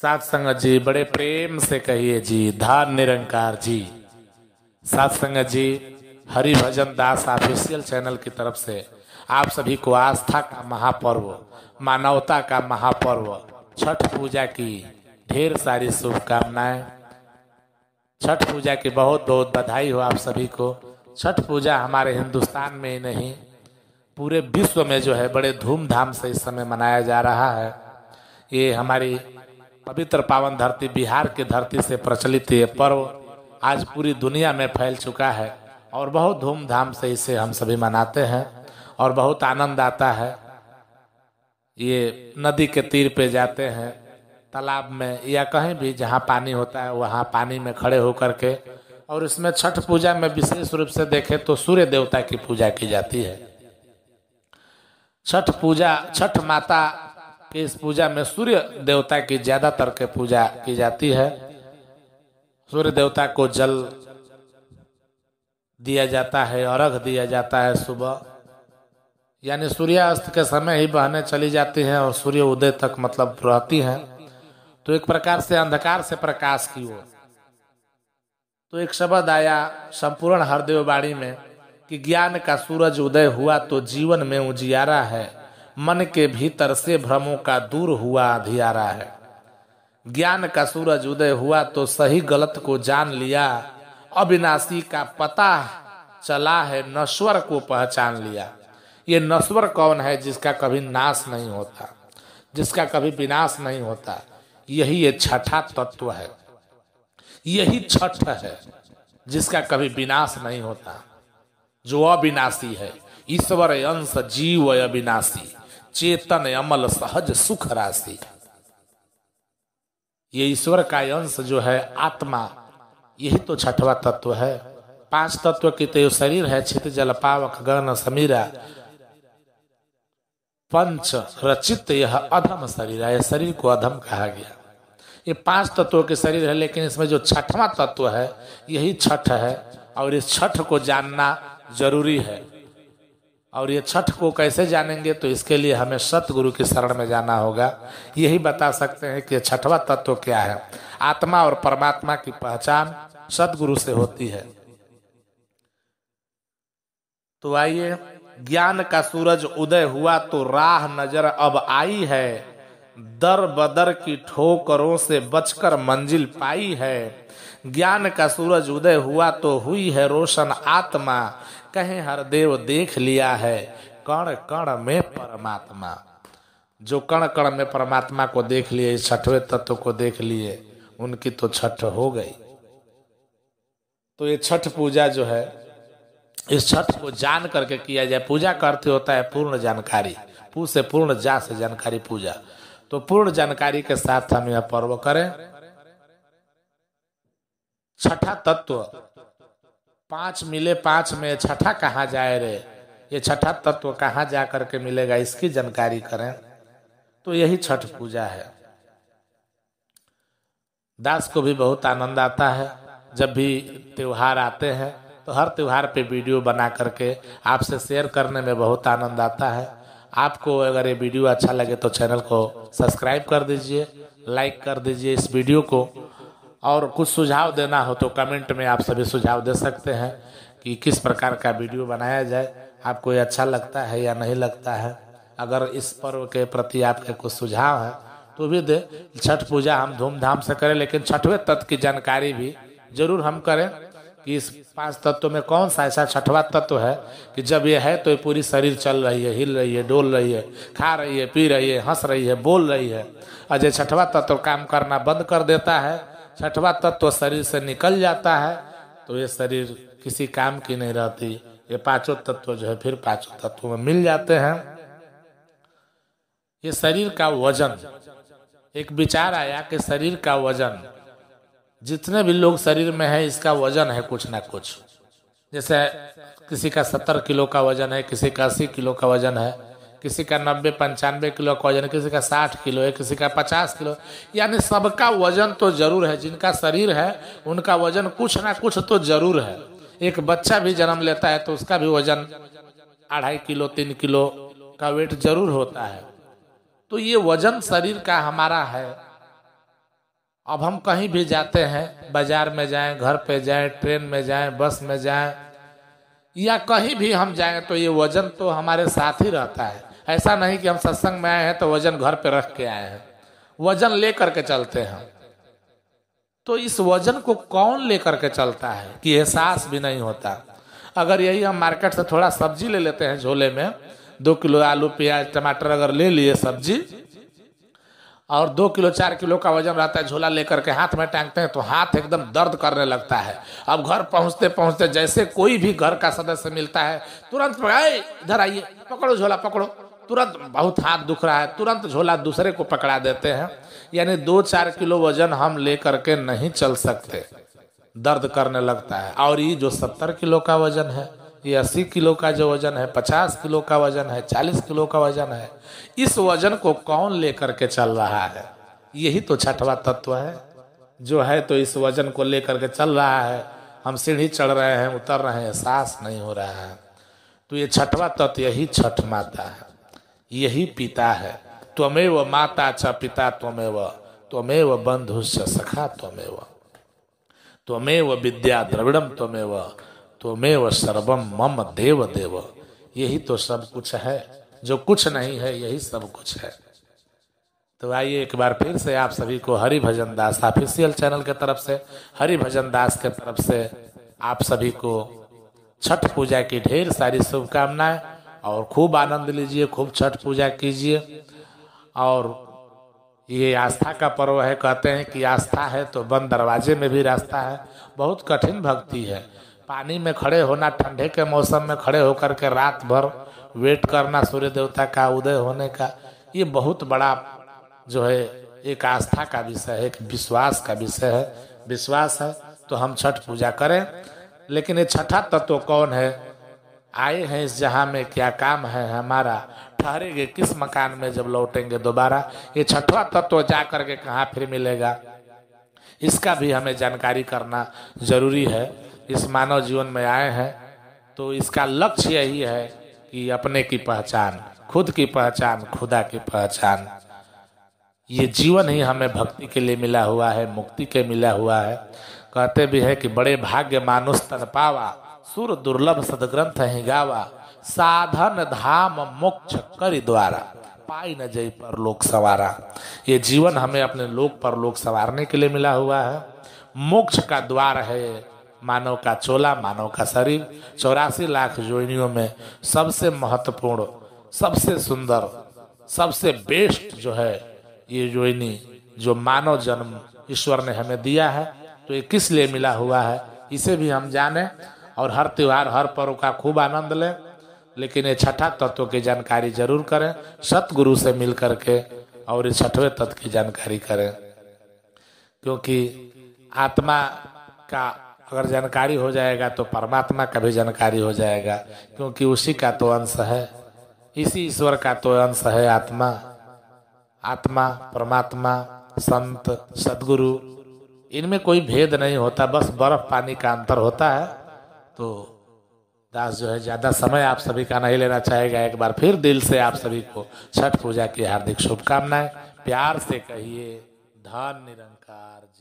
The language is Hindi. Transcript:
सात संगत जी बड़े प्रेम से कहिए जी धान निरंकार जी सात संगत जी हरि भजन दास ऑफिशियल चैनल की तरफ से आप सभी को आस्था का महापर्व मानवता का महापर्व छठ पूजा की ढेर सारी शुभकामनाएं छठ पूजा की बहुत बहुत बधाई हो आप सभी को छठ पूजा हमारे हिंदुस्तान में ही नहीं पूरे विश्व में जो है बड़े धूमधाम से इस समय मनाया जा रहा है ये हमारी पवित्र पावन धरती बिहार की धरती से प्रचलित ये पर्व आज पूरी दुनिया में फैल चुका है और बहुत धूमधाम से इसे हम सभी मनाते हैं और बहुत आनंद आता है ये नदी के तीर पे जाते हैं तालाब में या कहीं भी जहाँ पानी होता है वहाँ पानी में खड़े होकर के और इसमें छठ पूजा में विशेष रूप से देखें तो सूर्य देवता की पूजा की जाती है छठ पूजा छठ माता कि इस पूजा में सूर्य देवता की ज्यादातर के पूजा की जाती है सूर्य देवता को जल दिया जाता है अर्घ दिया जाता है सुबह यानी सूर्यास्त के समय ही बहने चली जाती हैं और सूर्य उदय तक मतलब रहती हैं तो एक प्रकार से अंधकार से प्रकाश की ओर तो एक शब्द आया संपूर्ण हरदेव बाड़ी में कि ज्ञान का सूरज उदय हुआ तो जीवन में उजियारा है मन के भीतर से भ्रमों का दूर हुआ अधियारा है ज्ञान का सूरज उदय हुआ तो सही गलत को जान लिया अविनाशी का पता चला है नश्वर को पहचान लिया ये नश्वर कौन है जिसका कभी नाश नहीं होता जिसका कभी विनाश नहीं होता यही ये छठा तत्व है यही छठ है जिसका कभी विनाश नहीं होता जो अविनाशी है ईश्वर अंश जीव अविनाशी चेतन अमल सहज सुख राशि ये ईश्वर का अंश जो है आत्मा यही तो छठवा तत्व है पांच तत्व की तो शरीर है छित जल पावक गण समीरा पंच रचित यह अधम शरीर है शरीर को अधम कहा गया ये पांच तत्वों के शरीर है लेकिन इसमें जो छठवा तत्व है यही छठ है और इस छठ को जानना जरूरी है और ये छठ को कैसे जानेंगे तो इसके लिए हमें सतगुरु की शरण में जाना होगा यही बता सकते हैं कि छठवा तत्व क्या है आत्मा और परमात्मा की पहचान सतगुरु से होती है तो आइए ज्ञान का सूरज उदय हुआ तो राह नजर अब आई है दर बदर की ठोकरों से बचकर मंजिल पाई है ज्ञान का सूरज उदय हुआ तो हुई है रोशन आत्मा कहे हर देव देख लिया है कण कण में परमात्मा जो कण कण में परमात्मा को देख लिए छठवे तत्व को देख लिए उनकी तो छठ हो गई तो ये छठ पूजा जो है इस छठ को जान करके किया जाए पूजा करते होता है पूर्ण जानकारी पू से पूर्ण जा से जानकारी पूजा तो पूर्ण जानकारी के साथ हम यह पर्व करें छठा तत्व पांच मिले पांच में छठा कहाँ जाए रे ये छठा तत्व कहाँ जा करके मिलेगा इसकी जानकारी करें तो यही छठ पूजा है दास को भी बहुत आनंद आता है जब भी त्योहार आते हैं तो हर त्योहार पे वीडियो बना करके आपसे शेयर करने में बहुत आनंद आता है आपको अगर ये वीडियो अच्छा लगे तो चैनल को सब्सक्राइब कर दीजिए लाइक कर दीजिए इस वीडियो को और कुछ सुझाव देना हो तो कमेंट में आप सभी सुझाव दे सकते हैं कि किस प्रकार का वीडियो बनाया जाए आपको ये अच्छा लगता है या नहीं लगता है अगर इस पर्व के प्रति आपके कुछ सुझाव है तो भी दे छठ पूजा हम धूमधाम से करें लेकिन छठवें तत्व की जानकारी भी जरूर हम करें कि इस पांच तत्व में कौन सा ऐसा छठवा तत्व है कि जब ये है तो ये पूरी शरीर चल रही है हिल रही है डोल रही है खा रही है पी रही है हंस रही है बोल रही है और जो छठवा तत्व काम करना बंद कर देता है छठवा तत्व तो शरीर से निकल जाता है तो ये शरीर किसी काम की नहीं रहती ये पांचों तत्व जो है फिर पांचों तत्व में मिल जाते हैं ये शरीर का वजन एक विचार आया कि शरीर का वजन जितने भी लोग शरीर में है इसका वजन है कुछ ना कुछ जैसे किसी का सत्तर किलो का वजन है किसी का अस्सी किलो का वजन है किसी का नब्बे पंचानवे किलो का वजन किसी का साठ किलो है किसी का पचास किलो यानी सबका वजन तो जरूर है जिनका शरीर है उनका वजन कुछ ना कुछ तो जरूर है एक बच्चा भी जन्म लेता है तो उसका भी वजन अढ़ाई किलो तीन किलो का वेट जरूर होता है तो ये वजन शरीर का हमारा है अब हम कहीं भी जाते हैं बाजार में जाए घर पे जाए ट्रेन में जाए बस में जाए या कहीं भी हम जाएं तो ये वजन तो हमारे साथ ही रहता है ऐसा नहीं कि हम सत्संग में आए हैं तो वजन घर पे रख के आए हैं वजन ले करके चलते हैं तो इस वजन को कौन लेकर के चलता है कि एहसास भी नहीं होता अगर यही हम मार्केट से थोड़ा सब्जी ले लेते हैं झोले में दो किलो आलू प्याज टमाटर अगर ले लिए सब्जी और दो किलो चार किलो का वजन रहता है झोला लेकर के हाथ में टांगते हैं तो हाथ एकदम दर्द करने लगता है अब घर पहुंचते पहुंचते जैसे कोई भी घर का सदस्य मिलता है तुरंत इधर आइए पकड़ो झोला पकड़ो तुरंत बहुत हाथ दुख रहा है तुरंत झोला दूसरे को पकड़ा देते हैं यानी दो चार किलो वजन हम ले करके नहीं चल सकते दर्द करने लगता है और ये जो सत्तर किलो का वजन है ये अस्सी किलो का जो वजन है पचास किलो का वजन है चालीस किलो का वजन है इस वजन को कौन लेकर के चल रहा है यही तो छठवा तत्व है जो है तो इस वजन को लेकर के चल रहा है हम सीढ़ी चढ़ रहे हैं उतर रहे हैं सांस नहीं हो रहा है तो ये छठवा तत्व यही छठ माता है यही पिता है त्वमेव माता च पिता त्वमेव त्वमेव बंधु सखा त्वमेव त्वमेव विद्या द्रविड़म त्वमेव त्वमेव सर्वम मम देव देव यही तो सब कुछ है जो कुछ नहीं है यही सब कुछ है तो आइए एक बार फिर से आप सभी को हरि भजन दास ऑफिशियल चैनल के तरफ से हरि भजन दास के तरफ से आप सभी को छठ पूजा की ढेर सारी शुभकामनाएं और खूब आनंद लीजिए खूब छठ पूजा कीजिए और ये आस्था का पर्व है कहते हैं कि आस्था है तो बंद दरवाजे में भी रास्ता है बहुत कठिन भक्ति है पानी में खड़े होना ठंडे के मौसम में खड़े होकर के रात भर वेट करना सूर्य देवता का उदय होने का ये बहुत बड़ा जो है एक आस्था का विषय है एक विश्वास का विषय है विश्वास है तो हम छठ पूजा करें लेकिन ये छठा तत्व कौन है आए हैं इस जहाँ में क्या काम है हमारा ठहरेंगे किस मकान में जब लौटेंगे दोबारा ये छठवा तत्व तो जा करके कहाँ फिर मिलेगा इसका भी हमें जानकारी करना जरूरी है इस मानव जीवन में आए हैं तो इसका लक्ष्य यही है कि अपने की पहचान खुद की पहचान खुदा की पहचान ये जीवन ही हमें भक्ति के लिए मिला हुआ है मुक्ति के मिला हुआ है कहते भी है कि बड़े भाग्य मानुष तन पावा सुर दुर्लभ सदग्रंथ है गावा साधन धाम मोक्ष करि द्वारा पाई न जय पर लोक सवारा ये जीवन हमें अपने लोक पर लोक सवारने के लिए मिला हुआ है मोक्ष का द्वार है मानव का चोला मानव का शरीर चौरासी लाख जोनियों में सबसे महत्वपूर्ण सबसे सुंदर सबसे बेस्ट जो है ये जोइनी जो मानव जन्म ईश्वर ने हमें दिया है तो ये किस लिए मिला हुआ है इसे भी हम जाने और हर त्यौहार हर पर्व का खूब आनंद लें लेकिन ये छठा तत्व की जानकारी जरूर करें सतगुरु से मिल करके और इस छठवें तत्व की जानकारी करें क्योंकि आत्मा का अगर जानकारी हो जाएगा तो परमात्मा का भी जानकारी हो जाएगा क्योंकि उसी का तो अंश है इसी ईश्वर का तो अंश है आत्मा आत्मा परमात्मा संत सदगुरु इनमें कोई भेद नहीं होता बस बर्फ पानी का अंतर होता है तो दास जो है ज़्यादा समय आप सभी का नहीं लेना चाहेगा एक बार फिर दिल से आप सभी को छठ पूजा की हार्दिक शुभकामनाएं प्यार से कहिए धन निरंकार